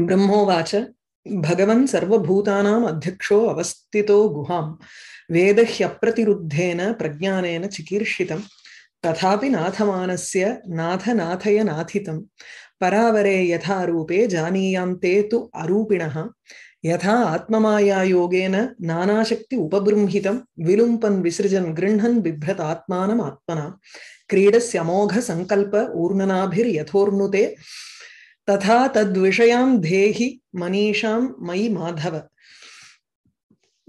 ब्रह्मोवाच भगवन् सर्वभूतानाम् अध्यक्षो अवस्थितो गुहां वेदह्यप्रतिरुद्धेन प्रज्ञानेन चिकीर्षितं तथापि नाथमानस्य नाथनाथय नाथितं परावरे यथा रूपे जानीयान्ते तु अरूपिणः यथा आत्ममायायोगेन नानाशक्ति उपबृंहितं विलुम्पन् विसृजन् गृह्णन् बिभ्रतात्मानम् क्रीडस्यमोघसङ्कल्प ऊर्णनाभिर्यथोर्नुते ததா தத்விஷயாம் தேஹி மனிஷாம் மயி மாதவ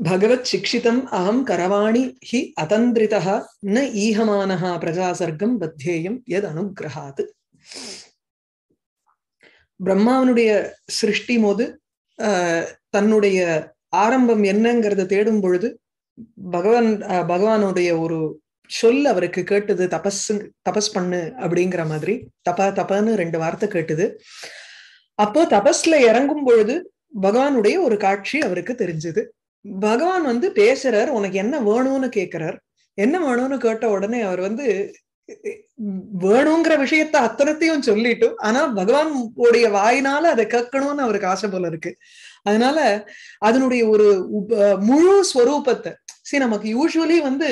பகவத் சிக்ஷிதம் அகம் கரவாணி ஹி அதந்திரிதா ந ஈகமானஹா பிரஜாசர்க்கம் பத்தியேயம் எது அனுகிரகாது பிரம்மாவனுடைய சிருஷ்டி மோது தன்னுடைய ஆரம்பம் என்னங்கிறத தேடும் பொழுது பகவான் பகவானுடைய ஒரு சொல் அவருக்கு கேட்டது தபஸ் தபஸ் பண்ணு அப்படிங்கிற மாதிரி தபா தபான்னு ரெண்டு வார்த்தை கேட்டுது அப்போ தபஸ்ல இறங்கும் பொழுது பகவானுடைய ஒரு காட்சி அவருக்கு தெரிஞ்சது பகவான் வந்து பேசுறார் உனக்கு என்ன வேணும்னு கேட்கிறார் என்ன வேணும்னு கேட்ட உடனே அவர் வந்து வேணுங்கிற விஷயத்த அத்தனத்தையும் சொல்லிட்டு ஆனா பகவான் உடைய வாயினால அதை கேட்கணும்னு அவருக்கு ஆசை போல இருக்கு அதனால அதனுடைய ஒரு முழு ஸ்வரூபத்தை சரி நமக்கு யூஸ்வலி வந்து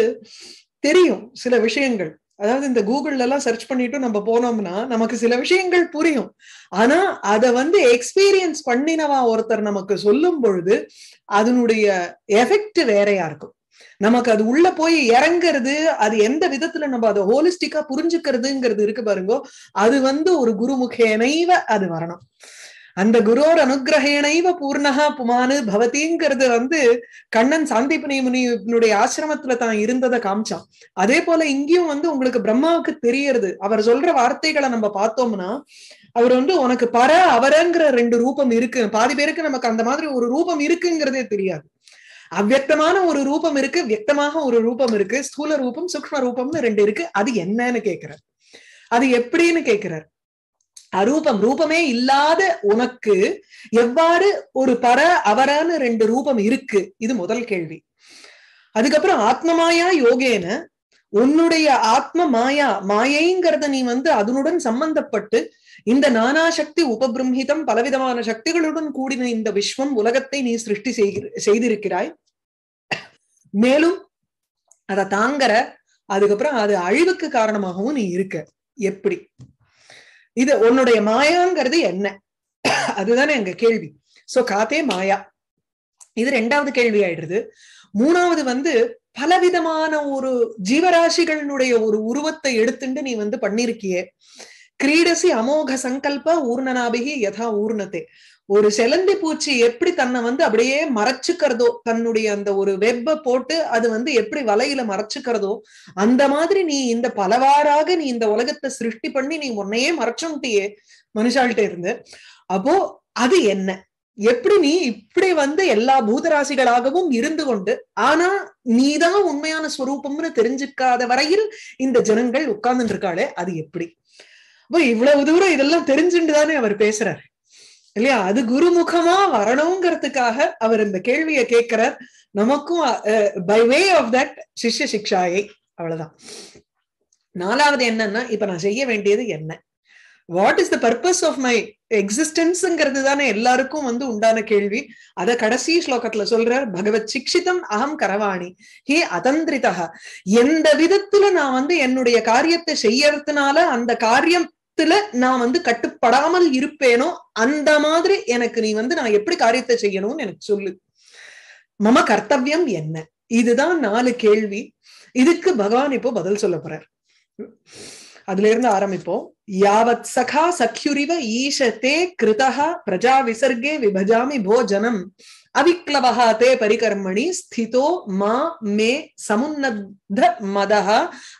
தெரியும் சில விஷயங்கள் அதாவது இந்த கூகுள்ல எல்லாம் சர்ச் பண்ணிட்டு நம்ம போனோம்னா நமக்கு சில விஷயங்கள் புரியும் ஆனா அத வந்து எக்ஸ்பீரியன்ஸ் பண்ணினவா ஒருத்தர் நமக்கு சொல்லும் பொழுது அதனுடைய எஃபெக்ட் வேறையா இருக்கும் நமக்கு அது உள்ள போய் இறங்குறது அது எந்த விதத்துல நம்ம அதை ஹோலிஸ்டிக்கா புரிஞ்சுக்கிறதுங்கிறது இருக்கு பாருங்க அது வந்து ஒரு குருமுகேனைவ அது வரணும் அந்த குரோர் அனுகிரகேனைவ பூர்ணகா புமானு பவதிங்கிறது வந்து கண்ணன் சாந்திபனி முனியினுடைய ஆசிரமத்துல தான் இருந்ததை காமிச்சான் அதே போல இங்கேயும் வந்து உங்களுக்கு பிரம்மாவுக்கு தெரியறது அவர் சொல்ற வார்த்தைகளை நம்ம பார்த்தோம்னா அவர் வந்து உனக்கு பர அவரங்கிற ரெண்டு ரூபம் இருக்கு பாதி பேருக்கு நமக்கு அந்த மாதிரி ஒரு ரூபம் இருக்குங்கிறதே தெரியாது அவ்வக்தமான ஒரு ரூபம் இருக்கு வியக்தமாக ஒரு ரூபம் இருக்கு ஸ்தூல ரூபம் சூக்ம ரூபம்னு ரெண்டு இருக்கு அது என்னன்னு கேட்கிறார் அது எப்படின்னு கேட்கிறார் அரூபம் ரூபமே இல்லாத உனக்கு எவ்வாறு ஒரு பர அவரான ரெண்டு ரூபம் இருக்கு இது முதல் கேள்வி அதுக்கப்புறம் ஆத்மமாயா யோகேன உன்னுடைய ஆத்ம மாயா மாயைங்கிறத நீ வந்து அதனுடன் சம்பந்தப்பட்டு இந்த நானா சக்தி உபபிரம்ஹிதம் பலவிதமான சக்திகளுடன் கூடின இந்த விஸ்வம் உலகத்தை நீ சிருஷ்டி செய்திருக்கிறாய் மேலும் அதை தாங்கற அதுக்கப்புறம் அது அழிவுக்கு காரணமாகவும் நீ இருக்க எப்படி இது உன்னுடைய மாயாங்கிறது என்ன அதுதானே எங்க கேள்வி சோ காத்தே மாயா இது ரெண்டாவது கேள்வி ஆயிடுறது மூணாவது வந்து பலவிதமான ஒரு ஜீவராசிகளினுடைய ஒரு உருவத்தை எடுத்துட்டு நீ வந்து பண்ணிருக்கியே கிரீடசி அமோக சங்கல்ப ஊர்ணனாபிகி யதா ஊர்ணத்தை ஒரு செலந்தி பூச்சி எப்படி தன்னை வந்து அப்படியே மறைச்சுக்கிறதோ தன்னுடைய அந்த ஒரு வெப்ப போட்டு அது வந்து எப்படி வலையில மறைச்சுக்கிறதோ அந்த மாதிரி நீ இந்த பலவாறாக நீ இந்த உலகத்தை சிருஷ்டி பண்ணி நீ உன்னையே மறைச்சுட்டியே மனுஷாள்கிட்ட இருந்து அப்போ அது என்ன எப்படி நீ இப்படி வந்து எல்லா பூதராசிகளாகவும் இருந்து கொண்டு ஆனா நீதான் உண்மையான ஸ்வரூபம்னு தெரிஞ்சுக்காத வரையில் இந்த ஜனங்கள் உட்கார்ந்துட்டு இருக்காளே அது எப்படி அப்போ இவ்வளவு தூரம் இதெல்லாம் தெரிஞ்சுட்டு தானே அவர் பேசுறாரு இல்லையா அது குருமுகமா வரணுங்கிறதுக்காக அவர் இந்த கேள்வியை கேட்கிறார் நமக்கும் பை வே ஆஃப் தட் சிஷ்ய சிக்ஷாயை அவ்வளவுதான் நாலாவது என்னன்னா இப்ப நான் செய்ய வேண்டியது என்ன what is the purpose of my எக்ஸிஸ்டன்ஸ்ங்கிறது தானே எல்லாருக்கும் வந்து உண்டான கேள்வி அத கடைசி ஸ்லோகத்துல சொல்றார் பகவத் சிக்ஷிதம் அகம் கரவாணி ஹே அதந்திரிதா எந்த விதத்துல நான் வந்து என்னுடைய காரியத்தை செய்யறதுனால அந்த காரியம் கருத்துல நான் வந்து கட்டுப்படாமல் இருப்பேனோ அந்த மாதிரி எனக்கு நீ வந்து நான் எப்படி காரியத்தை செய்யணும்னு எனக்கு சொல்லு மம கர்த்தவியம் என்ன இதுதான் நாலு கேள்வி இதுக்கு பகவான் இப்போ பதில் சொல்ல போறார் அதுல இருந்து ஆரம்பிப்போம் யாவத் சகா சக்யுரிவ ஈஷத்தே கிருதா பிரஜா விசர்கே விபஜாமி போஜனம் அவிக்ளவகா தே பரிகர்மணி ஸ்திதோ மா மே சமுன்னத மதஹா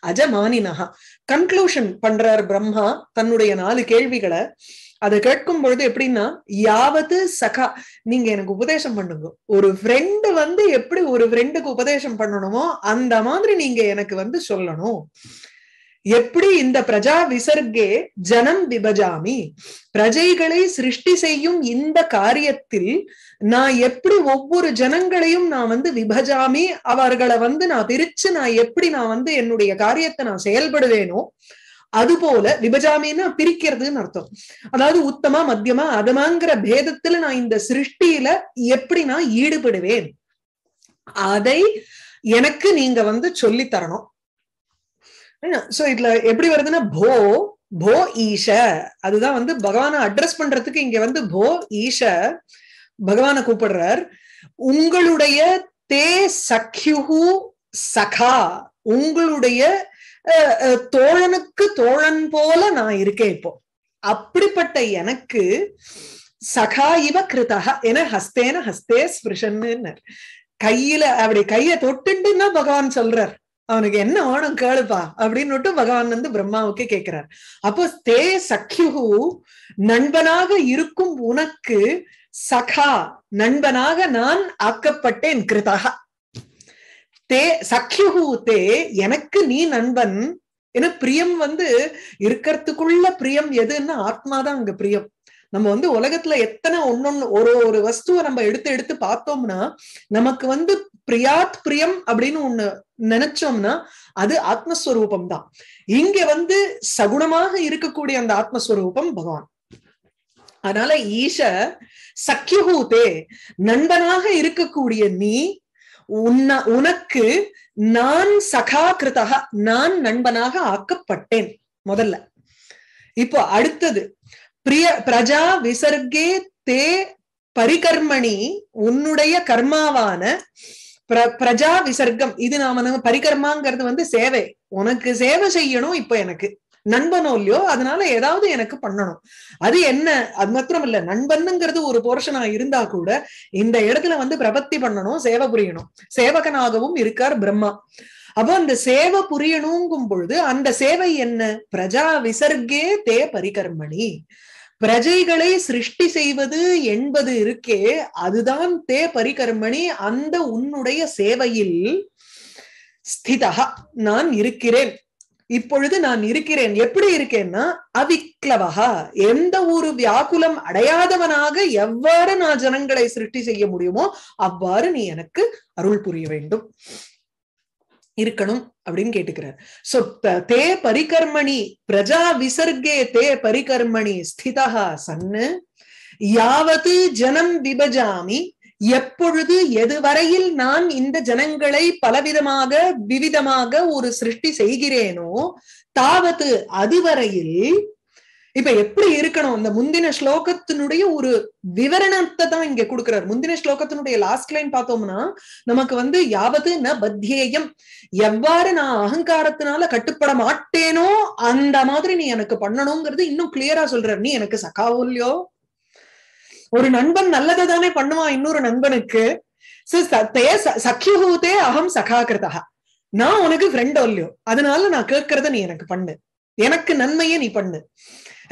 அஜமானினஹா கன்க்ளூஷன் பண்றார் பிரம்மா தன்னுடைய நாலு கேள்விகளை அதை கேட்கும் பொழுது எப்படின்னா யாவது சகா நீங்க எனக்கு உபதேசம் பண்ணுங்க ஒரு ஃப்ரெண்டு வந்து எப்படி ஒரு ஃப்ரெண்டுக்கு உபதேசம் பண்ணணுமோ அந்த மாதிரி நீங்க எனக்கு வந்து சொல்லணும் எப்படி இந்த பிரஜா விசர்கே ஜனம் விபஜாமி பிரஜைகளை சிருஷ்டி செய்யும் இந்த காரியத்தில் நான் எப்படி ஒவ்வொரு ஜனங்களையும் நான் வந்து விபஜாமி அவர்களை வந்து நான் பிரிச்சு நான் எப்படி நான் வந்து என்னுடைய காரியத்தை நான் செயல்படுவேனோ அது போல விபஜாமின்னா பிரிக்கிறதுன்னு அர்த்தம் அதாவது உத்தமா மத்தியமா அதமாங்கிற பேதத்துல நான் இந்த சிருஷ்டியில எப்படி நான் ஈடுபடுவேன் அதை எனக்கு நீங்க வந்து சொல்லி தரணும் சோ இதுல எப்படி வருதுன்னா போ போ ஈஷ அதுதான் வந்து பகவான அட்ரஸ் பண்றதுக்கு இங்க வந்து போ ஈஷ பகவான கூப்பிடுறார் உங்களுடைய தே சக்யு சகா உங்களுடைய தோழனுக்கு தோழன் போல நான் இருக்கேன் இப்போ அப்படிப்பட்ட எனக்கு சகா இவ கிருதா என ஹஸ்தேன ஹஸ்தே ஸ்பிருஷன்னு கையில அப்படி கைய தொட்டுண்டுன்னா பகவான் சொல்றார் அவனுக்கு என்ன ஆணும் கேளுப்பா அப்படின்னு பகவான் வந்து பிரம்மாவுக்கு கேட்கிறார் அப்போ தே சக்யுகு நண்பனாக இருக்கும் உனக்கு சகா நண்பனாக நான் ஆக்கப்பட்டேன் கிருதகா தே சக்யுகு தே எனக்கு நீ நண்பன் ஏன்னா பிரியம் வந்து இருக்கிறதுக்குள்ள பிரியம் எதுன்னா ஆத்மாதான் அங்க பிரியம் நம்ம வந்து உலகத்துல எத்தனை ஒன்னொன்னு ஒரு ஒரு வஸ்துவை நம்ம எடுத்து எடுத்து பார்த்தோம்னா நமக்கு வந்து பிரியாத் பிரியம் அப்படின்னு ஒண்ணு நினைச்சோம்னா அது ஆத்மஸ்வரூபம் தான் இங்க வந்து சகுணமாக இருக்கக்கூடிய அந்த ஆத்மஸ்வரூபம் பகவான் அதனால ஈஷ சக்கியூதே நண்பனாக இருக்கக்கூடிய நீ உன்ன உனக்கு நான் சகா கிருதக நான் நண்பனாக ஆக்கப்பட்டேன் முதல்ல இப்போ அடுத்தது பிரிய பிரஜா விசர்கே தே பரிகர்மணி உன்னுடைய கர்மாவான பிர பிரஜா விசர்க்கம் இது நாம பரிகர்மாங்கிறது வந்து சேவை உனக்கு சேவை செய்யணும் இப்ப எனக்கு நண்பனோ இல்லையோ அதனால ஏதாவது எனக்கு பண்ணணும் அது என்ன அது மாத்திரம் இல்ல நண்பனுங்கிறது ஒரு போர்ஷனா இருந்தா கூட இந்த இடத்துல வந்து பிரபத்தி பண்ணணும் சேவை புரியணும் சேவகனாகவும் இருக்கார் பிரம்மா அப்போ அந்த சேவை புரியணுங்கும் பொழுது அந்த சேவை என்ன பிரஜா விசர்கே தே பரிகர்மணி பிரஜைகளை சிருஷ்டி செய்வது என்பது இருக்கே அதுதான் தே பரிகர்மணி அந்த உன்னுடைய சேவையில் ஸ்திதா நான் இருக்கிறேன் இப்பொழுது நான் இருக்கிறேன் எப்படி இருக்கேன்னா அவிக்லவா எந்த ஒரு வியாக்குலம் அடையாதவனாக எவ்வாறு நான் ஜனங்களை சிருஷ்டி செய்ய முடியுமோ அவ்வாறு நீ எனக்கு அருள் புரிய வேண்டும் இருக்கணும் அப்படின்னு கேட்டுக்கிறார் சோ தே பரிகர்மணி பிரஜா விசர்கே தே பரிகர்மணி ஸ்திதா சன்னு யாவது ஜனம் விபஜாமி எப்பொழுது எதுவரையில் நான் இந்த ஜனங்களை பலவிதமாக விவிதமாக ஒரு சிருஷ்டி செய்கிறேனோ தாவது அதுவரையில் இப்ப எப்படி இருக்கணும் இந்த முந்தின ஸ்லோகத்தினுடைய ஒரு விவரணத்தை தான் இங்க கொடுக்கிறார் முந்தின ஸ்லோகத்தினுடைய லாஸ்ட் லைன் பார்த்தோம்னா நமக்கு வந்து யாவது ந பத்தியேயம் எவ்வாறு நான் அகங்காரத்தினால கட்டுப்பட மாட்டேனோ அந்த மாதிரி நீ எனக்கு பண்ணணுங்கிறது இன்னும் கிளியரா சொல்றாரு நீ எனக்கு சகாவும் இல்லையோ ஒரு நண்பன் நல்லதை தானே பண்ணுவான் இன்னொரு நண்பனுக்கு சக்கியுகூத்தே அகம் சகா நான் உனக்கு ஃப்ரெண்டோ இல்லையோ அதனால நான் கேட்கறத நீ எனக்கு பண்ணு எனக்கு நன்மையே நீ பண்ணு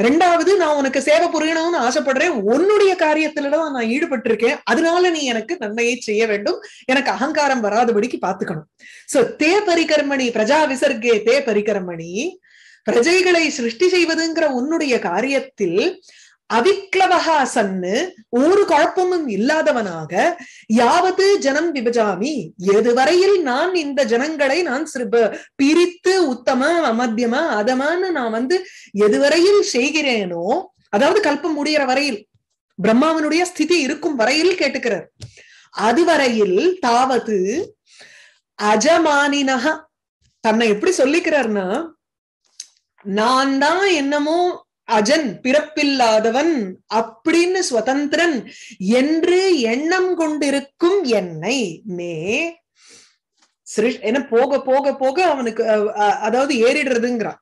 ரெண்டாவது நான் உனக்கு சேவை புரியணும்னு ஆசைப்படுறேன் உன்னுடைய காரியத்துல தான் நான் ஈடுபட்டிருக்கேன் அதனால நீ எனக்கு நன்மையை செய்ய வேண்டும் எனக்கு அகங்காரம் வராதபடிக்கு பாத்துக்கணும் சோ தே பரிகரமணி பிரஜா விசர்கே தே பரிகரமணி பிரஜைகளை சிருஷ்டி செய்வதுங்கிற உன்னுடைய காரியத்தில் அவிக்ளவகா ஒரு குழப்பமும் இல்லாதவனாக யாவது ஜனம் விபஜாமி எதுவரையில் நான் இந்த ஜனங்களை நான் பிரித்து உத்தம அமத்தியமா அதமான்னு நான் வந்து எதுவரையில் செய்கிறேனோ அதாவது கல்பம் முடிகிற வரையில் பிரம்மாவனுடைய ஸ்திதி இருக்கும் வரையில் கேட்டுக்கிறார் அதுவரையில் தாவது அஜமானினக தன்னை எப்படி சொல்லிக்கிறார்னா நான் தான் என்னமோ அஜன் பிறப்பில்லாதவன் அப்படின்னு சுதந்திரன் என்று எண்ணம் கொண்டிருக்கும் என்னை மே ஏன்னா போக போக போக அவனுக்கு அதாவது ஏறிடுறதுங்கிறான்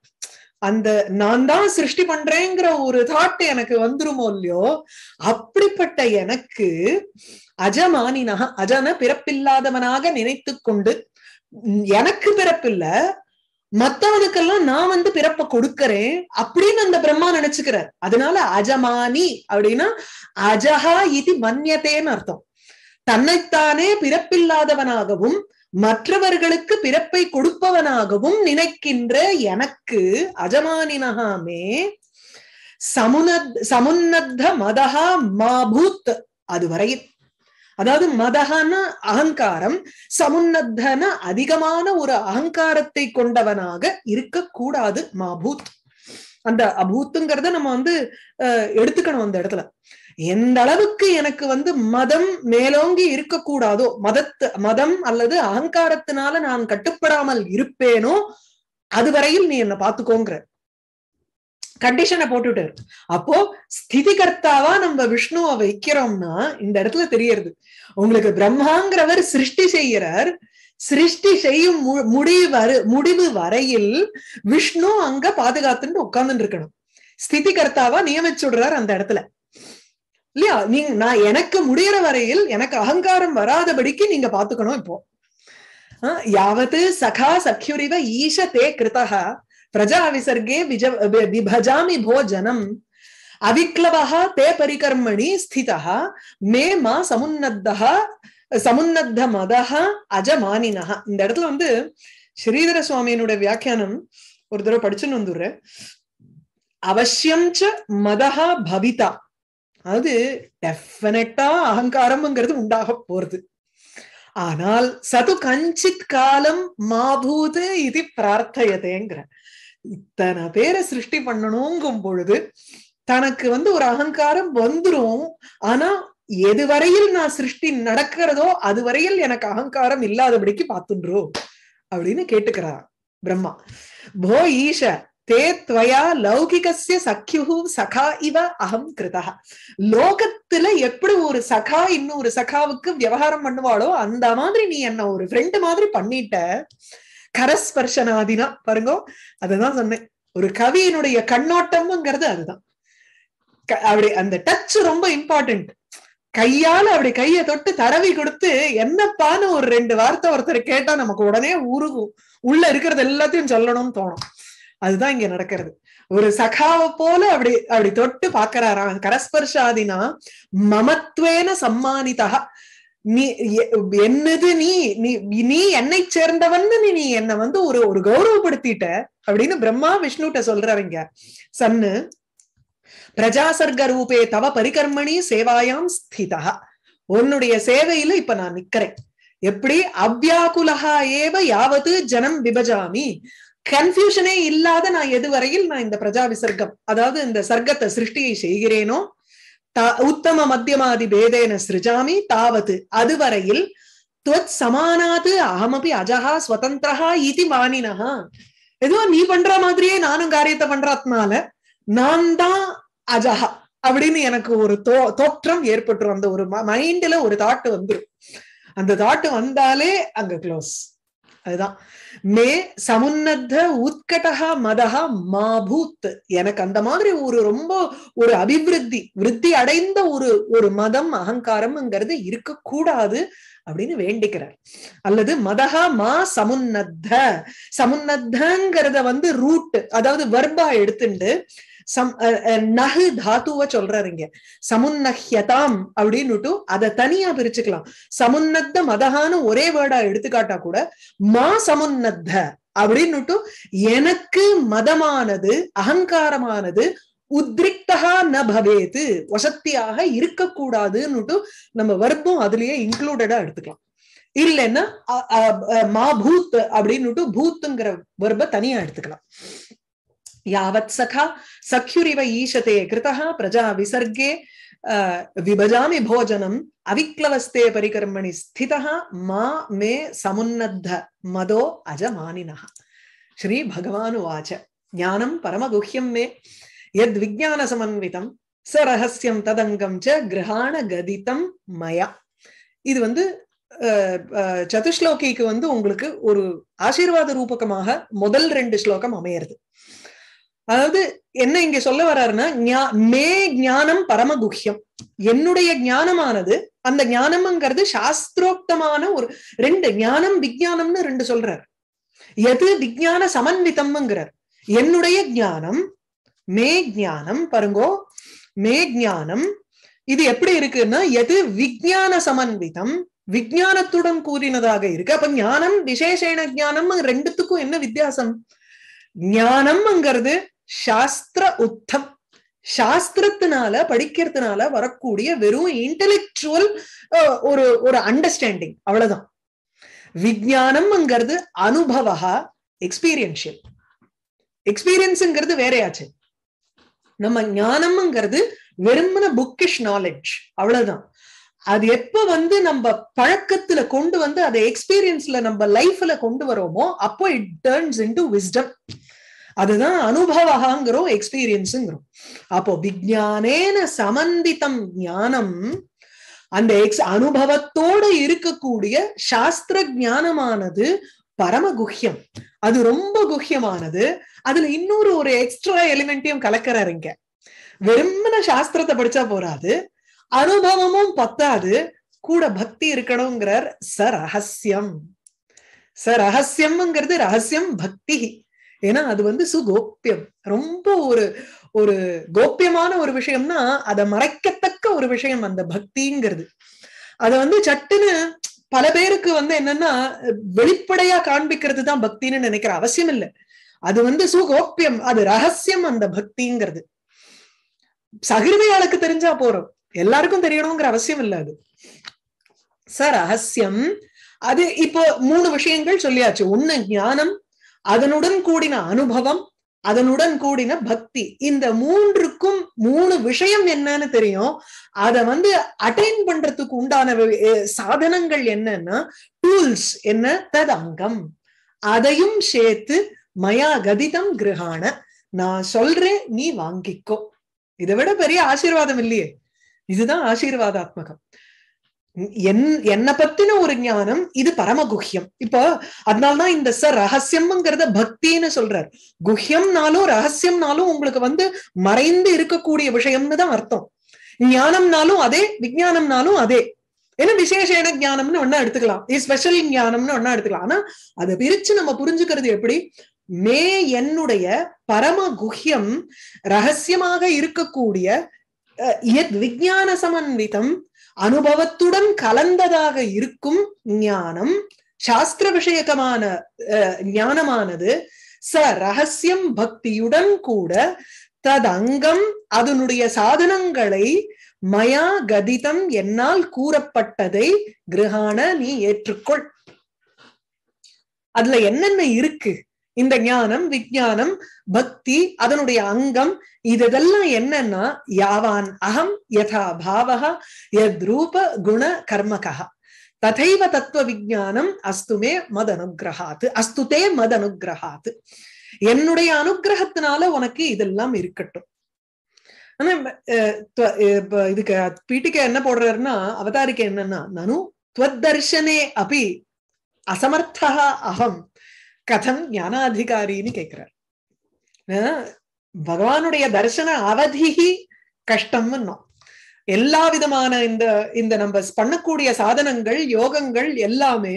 அந்த நான் தான் சிருஷ்டி பண்றேங்கிற ஒரு தாட் எனக்கு வந்துருமோ இல்லையோ அப்படிப்பட்ட எனக்கு அஜமானினா அஜன பிறப்பில்லாதவனாக நினைத்து கொண்டு எனக்கு பிறப்பில்லை மத்தவனுக்கெல்லாம் நான் வந்து பிறப்ப கொடுக்கறேன் அப்படின்னு அந்த பிரம்மா நினைச்சுக்கிறார் அதனால அஜமானி அப்படின்னா அஜஹா இது மன்யத்தேன்னு அர்த்தம் தன்னைத்தானே பிறப்பில்லாதவனாகவும் மற்றவர்களுக்கு பிறப்பை கொடுப்பவனாகவும் நினைக்கின்ற எனக்கு அஜமானினகாமே சமுனத் சமுன்னத மதஹா மாபூத் அது அதாவது மதகன அகங்காரம் சமுன்னத்தன அதிகமான ஒரு அகங்காரத்தை கொண்டவனாக இருக்கக்கூடாது மாபூத் அந்த அபூத்துங்கிறத நம்ம வந்து எடுத்துக்கணும் அந்த இடத்துல எந்த அளவுக்கு எனக்கு வந்து மதம் மேலோங்கி இருக்கக்கூடாதோ மதத்து மதம் அல்லது அகங்காரத்தினால நான் கட்டுப்படாமல் இருப்பேனோ அதுவரையில் நீ என்ன பார்த்துக்கோங்கிற கண்டிஷனை போட்டுட்டு அப்போ ஸ்திதி கர்த்தாவா நம்ம விஷ்ணுவை வைக்கிறோம்னா இந்த இடத்துல தெரியறது உங்களுக்கு பிரம்மாங்கிறவர் சிருஷ்டி செய்கிறார் சிருஷ்டி செய்யும் முடிவு முடிவு வரையில் விஷ்ணு அங்க பாதுகாத்துட்டு உட்கார்ந்துட்டு இருக்கணும் ஸ்திதி கர்த்தாவா நியமிச்சுடுறார் அந்த இடத்துல இல்லையா நீங்க நான் எனக்கு முடிகிற வரையில் எனக்கு அகங்காரம் வராதபடிக்கு நீங்க பாத்துக்கணும் இப்போ யாவது சகா சக்யுரிவ ஈஷ தே கிருத்தகா பிரஜா விசர்கே விஜ விபஜாமி போஜனம் அவிக்லவா தே பரிகர்மணி ஸ்திதா மே மா சமுன்னத்தः சமுன்னத்த மதः அஜமானினா இந்த இடத்துல வந்து ஸ்ரீதர சுவாமியினுடைய வியாக்கியானம் ஒரு தடவை படிச்சுன்னு வந்துடுறேன் அவசியம் ச மதஹா பவிதா அது டெஃபினட்டா அகங்காரம்ங்கிறது உண்டாக போறது ஆனால் சது கஞ்சித் காலம் மாபூது இது பிரார்த்தையதேங்கிற இத்தனை பேரை சிருஷ்டி பண்ணணுங்கும் பொழுது தனக்கு வந்து ஒரு அகங்காரம் வந்துரும் ஆனா எது வரையில் நான் சிருஷ்டி நடக்கிறதோ அது வரையில் எனக்கு அகங்காரம் இல்லாதபடிக்கு பாத்துன்றோ அப்படின்னு கேட்டுக்கிறா பிரம்மா போ ஈஷ தே துவயா லௌகிகசிய சக்கியு சகா இவ அகம் கிருதா லோகத்துல எப்படி ஒரு சகா இன்னொரு சகாவுக்கு விவகாரம் பண்ணுவாளோ அந்த மாதிரி நீ என்ன ஒரு ஃப்ரெண்டு மாதிரி பண்ணிட்ட கரஸ்பர்ஷனாதினா பாருங்க அதுதான் சொன்னேன் ஒரு கவியினுடைய கண்ணோட்டம்ங்கிறது அதுதான் அப்படி அந்த டச் ரொம்ப இம்பார்ட்டன்ட் கையால அப்படி கைய தொட்டு தரவி கொடுத்து என்னப்பான்னு ஒரு ரெண்டு வார்த்தை ஒருத்தர் கேட்டா நமக்கு உடனே உருகும் உள்ள இருக்கிறது எல்லாத்தையும் சொல்லணும்னு தோணும் அதுதான் இங்க நடக்கிறது ஒரு சகாவை போல அப்படி அப்படி தொட்டு பாக்குறாராம் கரஸ்பர்ஷாதினா மமத்வேன சம்மானிதா நீ என்னது நீ நீ என்னை சேர்ந்தவன் நீ என்ன வந்து ஒரு ஒரு கௌரவப்படுத்திட்ட அப்படின்னு பிரம்மா விஷ்ணுட்ட சொல்றவங்க சன்னு பிரஜாசர்க ரூபே தவ பரிகர்மணி சேவாயாம் ஸ்திதா உன்னுடைய சேவையில இப்ப நான் நிக்கிறேன் எப்படி அவ்யாக்குலகா ஏவ யாவது ஜனம் விபஜாமி கன்ஃபியூஷனே இல்லாத நான் எதுவரையில் நான் இந்த பிரஜா விசர்க்கம் அதாவது இந்த சர்க்கத்தை சிருஷ்டியை செய்கிறேனோ உத்தம மத்தியமாதி பேதேன சிருஜாமி தாவது அதுவரையில் துவத் சமானாது அகமபி அஜகா ஸ்வதந்திரா இது மானினஹா ஏதோ நீ பண்ற மாதிரியே நானும் காரியத்தை பண்றதுனால நான் தான் அஜகா அப்படின்னு எனக்கு ஒரு தோ தோற்றம் ஏற்பட்டுரும் அந்த ஒரு மைண்ட்ல ஒரு தாட்டு வந்துடும் அந்த தாட்டு வந்தாலே அங்க க்ளோஸ் அதுதான் மே சமுன்னத உத்கட்டா மதஹா மாபூத் எனக்கு அந்த மாதிரி ஒரு ரொம்ப ஒரு அபிவிருத்தி விருத்தி அடைந்த ஒரு ஒரு மதம் அகங்காரம்ங்கிறது இருக்கக்கூடாது அப்படின்னு வேண்டிக்கிறார் அல்லது மதஹா மா சமுன்னத்த சமுன்னத்தங்கிறத வந்து ரூட் அதாவது வர்பா எடுத்துண்டு சம் நகு தாத்துவ சொல்றாருங்க சமுன்னஹ்யதாம் அப்படின்னுட்டு அதை தனியா பிரிச்சுக்கலாம் சமுன்னத்த மதகான ஒரே வேர்டா எடுத்துக்காட்டா கூட மா சமுன்னத்த அப்படின்னுட்டு எனக்கு மதமானது அகங்காரமானது உத்ரிக்தகா ந பவேத்து வசத்தியாக இருக்கக்கூடாதுன்னு நம்ம வர்பம் அதுலயே இன்க்ளூடடா எடுத்துக்கலாம் இல்லைன்னா மா பூத் அப்படின்னுட்டு பூத்துங்கிற வர்பை தனியா எடுத்துக்கலாம் யாவத் சகா சக்யுரிவ ஈஷதே கிருதா பிரஜா விசர்க்கே விபஜாமி போஜனம் அவிக்லவஸ்தே பரிகர்மணி ஸ்திதா மா மே சமுன்னத்த மதோ அஜமானினா ஸ்ரீ பகவானு வாச்ச ஞானம் பரமகுஹியம் மே யத் விஜான சமன்விதம் ச ரகசியம் ததங்கம் ச கிரகாண கதிதம் மயா இது வந்து சதுஸ்லோகிக்கு வந்து உங்களுக்கு ஒரு ஆசீர்வாத ரூபகமாக முதல் ரெண்டு ஸ்லோகம் அமையிறது அதாவது என்ன இங்க சொல்ல வர்றாருன்னா மே ஞானம் பரமகுஹ்யம் என்னுடைய ஞானமானது அந்த ஞானம்ங்கிறது சாஸ்திரோக்தமான ஒரு ரெண்டு ஞானம் விஜயானம்னு ரெண்டு சொல்றாரு எது விஜயான சமன்விதம்ங்கிறார் என்னுடைய ஞானம் மே ஞானம் பாருங்கோ மே ஞானம் இது எப்படி இருக்குன்னா எது விஜயான சமன்விதம் விஜயானத்துடன் கூறினதாக இருக்கு அப்ப ஞானம் விசேஷேன ஞானம் ரெண்டுத்துக்கும் என்ன வித்தியாசம் ஞானம்ங்கிறது சாஸ்திர உத்தம் சாஸ்திரத்தினால படிக்கிறதுனால வரக்கூடிய வெறும் இன்டலெக்சுவல் ஒரு ஒரு அண்டர்ஸ்டாண்டிங் அவ்வளவுதான் விஜயானம்ங்கிறது அனுபவா எக்ஸ்பீரியன்ஷியல் எக்ஸ்பீரியன்ஸ்ங்கிறது வேறையாச்சு நம்ம ஞானம்ங்கிறது வெறுமன புக்கிஷ் நாலேஜ் அவ்வளவுதான் அது எப்ப வந்து நம்ம பழக்கத்துல கொண்டு வந்து அதை எக்ஸ்பீரியன்ஸ்ல நம்ம லைஃப்ல கொண்டு வரோமோ அப்போ it turns into wisdom அதுதான் அனுபவகாங்கிறோம் எக்ஸ்பீரியன்ஸுங்கிறோம் அப்போ விஜயானேன சமந்தித்தம் ஞானம் அந்த எக்ஸ் அனுபவத்தோடு இருக்கக்கூடிய சாஸ்திர ஞானமானது குஹ்யம் அது ரொம்ப குஹ்யமானது அதுல இன்னொரு ஒரு எக்ஸ்ட்ரா எலிமெண்ட்டையும் கலக்கிறாரு இங்க வெறுமன சாஸ்திரத்தை படிச்சா போறாது அனுபவமும் பத்தாது கூட பக்தி இருக்கணுங்கிறார் ச ரகசியம் ச ரகசியம்ங்கிறது ரகசியம் பக்தி ஏன்னா அது வந்து சுகோப்பியம் ரொம்ப ஒரு ஒரு கோப்பியமான ஒரு விஷயம்னா அதை மறைக்கத்தக்க ஒரு விஷயம் அந்த பக்திங்கிறது அத வந்து சட்டுன்னு பல பேருக்கு வந்து என்னன்னா வெளிப்படையா காண்பிக்கிறது தான் பக்தின்னு நினைக்கிற அவசியம் இல்லை அது வந்து சுகோப்பியம் அது ரகசியம் அந்த பக்திங்கிறது சகிர்மையாளுக்கு தெரிஞ்சா போறோம் எல்லாருக்கும் தெரியணுங்கிற அவசியம் இல்லை அது சார் ரகசியம் அது இப்போ மூணு விஷயங்கள் சொல்லியாச்சு ஒண்ணு ஞானம் அதனுடன் கூடின அனுபவம் அதனுடன் கூடின பக்தி இந்த மூன்றுக்கும் மூணு விஷயம் என்னன்னு தெரியும் அத வந்து அட்டைன் பண்றதுக்கு உண்டான சாதனங்கள் என்னன்னா டூல்ஸ் என்ன தது அங்கம் அதையும் சேர்த்து மயா கதிதம் கிரகான நான் சொல்றேன் நீ வாங்கிக்கோ இதை விட பெரிய ஆசீர்வாதம் இல்லையே இதுதான் ஆசீர்வாதாத்மகம் என்னை பத்தின ஒரு ஞானம் இது பரம குஹ்யம் இப்போ அதனால்தான் இந்த ச ரகசியம்ங்கிறத பக்தின்னு சொல்றார் குஹ்யம்னாலும் ரகசியம்னாலும் உங்களுக்கு வந்து மறைந்து இருக்கக்கூடிய விஷயம்னு தான் அர்த்தம் ஞானம்னாலும் அதே விஜயானம்னாலும் அதே ஏன்னா விசேஷன ஞானம்னு ஒன்னா எடுத்துக்கலாம் ஸ்பெஷல் ஞானம்னு ஒன்னா எடுத்துக்கலாம் ஆனா அதை பிரிச்சு நம்ம புரிஞ்சுக்கிறது எப்படி மே என்னுடைய பரம குஹ்யம் ரகசியமாக இருக்கக்கூடிய எத் விஜயான சமன்விதம் அனுபவத்துடன் கலந்ததாக இருக்கும் ஞானம் சாஸ்திர விஷயகமான ஞானமானது ச ரகசியம் பக்தியுடன் கூட ததங்கம் அதனுடைய சாதனங்களை மயா கதிதம் என்னால் கூறப்பட்டதை கிரகான நீ ஏற்றுக்கொள் அதுல என்னென்ன இருக்கு இந்த ஞானம் விஜயானம் பக்தி அதனுடைய அங்கம் இதெல்லாம் என்னன்னா யாவான் அகம் யதா பாவக எத் ரூப குண கர்மகா ததைவ தத்துவ விஜானம் அஸ்துமே மத அனுகிரகாத்து அஸ்துதே மத அனுகிரகாத்து என்னுடைய அனுகிரகத்தினால உனக்கு இதெல்லாம் இருக்கட்டும் ஆனா இதுக்கு பீட்டிக்க என்ன போடுறாருன்னா அவதாரிக்க என்னன்னா நனு துவத்தர்ஷனே அப்படி அசமர்த்தா அகம் கதம் ஞானாதிகாரின்னு கேட்கிறார் பகவானுடைய தரிசன அவதிகி கஷ்டம் எல்லா விதமான இந்த இந்த நம்ம பண்ணக்கூடிய சாதனங்கள் யோகங்கள் எல்லாமே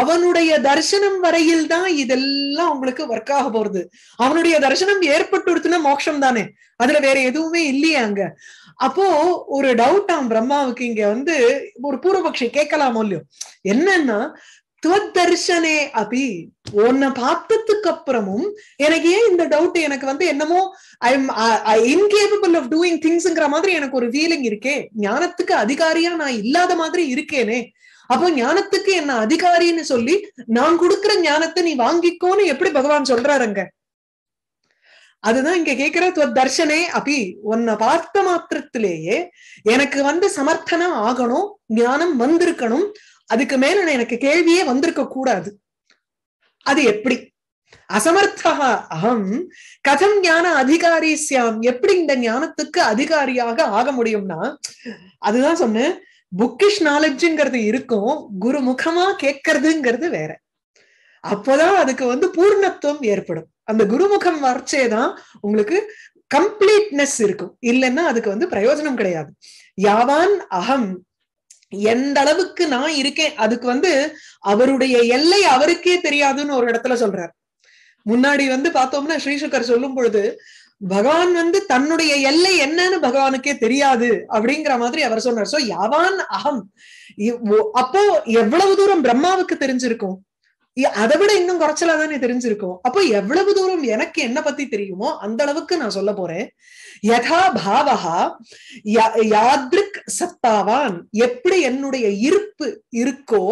அவனுடைய தரிசனம் வரையில் தான் இதெல்லாம் உங்களுக்கு ஒர்க் ஆக போறது அவனுடைய தரிசனம் ஏற்பட்டுடுத்துனா மோட்சம் தானே அதுல வேற எதுவுமே இல்லையே அங்க அப்போ ஒரு டவுட் ஆம் பிரம்மாவுக்கு இங்க வந்து ஒரு பூர்வபக்ஷி கேட்கலாமோ இல்லையோ என்னன்னா துவத்தர்ஷனே அபி உன்னை பார்த்ததுக்கு அப்புறமும் எனக்கு ஏன் இந்த டவுட் எனக்கு வந்து என்னமோ I am incapable of doing திங்ஸ்ங்கிற மாதிரி எனக்கு ஒரு ஃபீலிங் இருக்கே ஞானத்துக்கு அதிகாரியா நான் இல்லாத மாதிரி இருக்கேனே அப்போ ஞானத்துக்கு என்ன அதிகாரின்னு சொல்லி நான் கொடுக்குற ஞானத்தை நீ வாங்கிக்கோன்னு எப்படி பகவான் சொல்றாருங்க அதுதான் இங்க கேக்குற தர்ஷனே அபி உன்னை பார்த்த மாத்திரத்திலேயே எனக்கு வந்து சமர்த்தனம் ஆகணும் ஞானம் வந்திருக்கணும் அதுக்கு மேல எனக்கு கேள்வியே வந்திருக்க கூடாது அது எப்படி அசமர்த்தா அகம் கதம் ஞான அதிகாரி சியாம் எப்படி இந்த ஞானத்துக்கு அதிகாரியாக ஆக முடியும்னா அதுதான் சொன்னேன் புக்கிஷ் நாலெட்ஜுங்கிறது இருக்கும் குரு முகமா கேட்கறதுங்கிறது வேற அப்போதான் அதுக்கு வந்து பூர்ணத்துவம் ஏற்படும் அந்த குருமுகம் வர்ச்சே தான் உங்களுக்கு கம்ப்ளீட்னஸ் இருக்கும் இல்லைன்னா அதுக்கு வந்து பிரயோஜனம் கிடையாது யாவான் அகம் எந்த அளவுக்கு நான் இருக்கேன் அதுக்கு வந்து அவருடைய எல்லை அவருக்கே தெரியாதுன்னு ஒரு இடத்துல சொல்றார் முன்னாடி வந்து பார்த்தோம்னா ஸ்ரீசுக்கர் சொல்லும் பொழுது பகவான் வந்து தன்னுடைய எல்லை என்னன்னு பகவானுக்கே தெரியாது அப்படிங்கிற மாதிரி அவர் சொன்னார் சோ யாவான் அகம் அப்போ எவ்வளவு தூரம் பிரம்மாவுக்கு தெரிஞ்சிருக்கும் அதை விட இன்னும் குறைச்சலாதானே தெரிஞ்சிருக்கும் அப்போ எவ்வளவு தூரம் எனக்கு என்ன பத்தி தெரியுமோ அந்த அளவுக்கு நான் சொல்ல போறேன் யதா பாவகா யாத்ரிக் சத்தாவான் எப்படி என்னுடைய இருப்பு இருக்கோ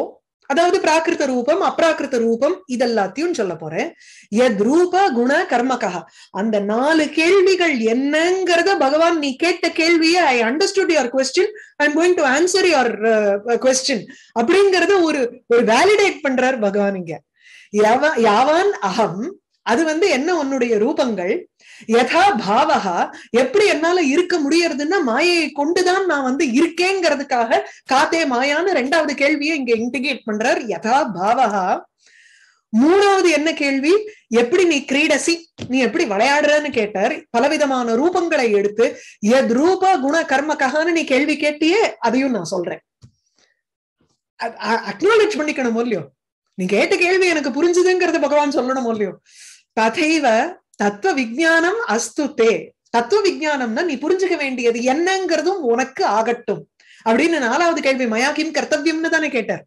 அதாவது பிராகிருத ரூபம் அப்ராகிருத ரூபம் இதெல்லாத்தையும் சொல்ல போறேன் எத் ரூப குண கர்மகா அந்த நாலு கேள்விகள் என்னங்கிறத பகவான் நீ கேட்ட கேள்வியை I understood your question I am going to answer your question அப்படிங்கறத ஒரு ஒரு வேலிடேட் பண்றார் பகவான் இங்க யாவான் அகம் அது வந்து என்ன உன்னுடைய ரூபங்கள் யதா பாவகா எப்படி என்னால இருக்க முடியறதுன்னா மாயையை கொண்டுதான் நான் வந்து இருக்கேங்கிறதுக்காக காத்தே மாயான்னு ரெண்டாவது கேள்வியை இங்க இன்டிகேட் பண்றார் யதா பாவகா மூணாவது என்ன கேள்வி எப்படி நீ கிரீடசி நீ எப்படி விளையாடுறன்னு கேட்டார் பலவிதமான ரூபங்களை எடுத்து எத் ரூப குண கர்ம ககான்னு நீ கேள்வி கேட்டியே அதையும் நான் சொல்றேன் அக்னாலேஜ் பண்ணிக்கணும் இல்லையோ நீ கேட்ட கேள்வி எனக்கு புரிஞ்சுதுங்கிறது பகவான் சொல்லணும் இல்லையோ ததைவ தத்துவ விஜானம் அஸ்து தே தத்துவ விஜானம்னா நீ புரிஞ்சுக்க வேண்டியது என்னங்கிறதும் உனக்கு ஆகட்டும் அப்படின்னு நாலாவது கேள்வி மயாக்கிம் கர்த்தவியம்னு தானே கேட்டார்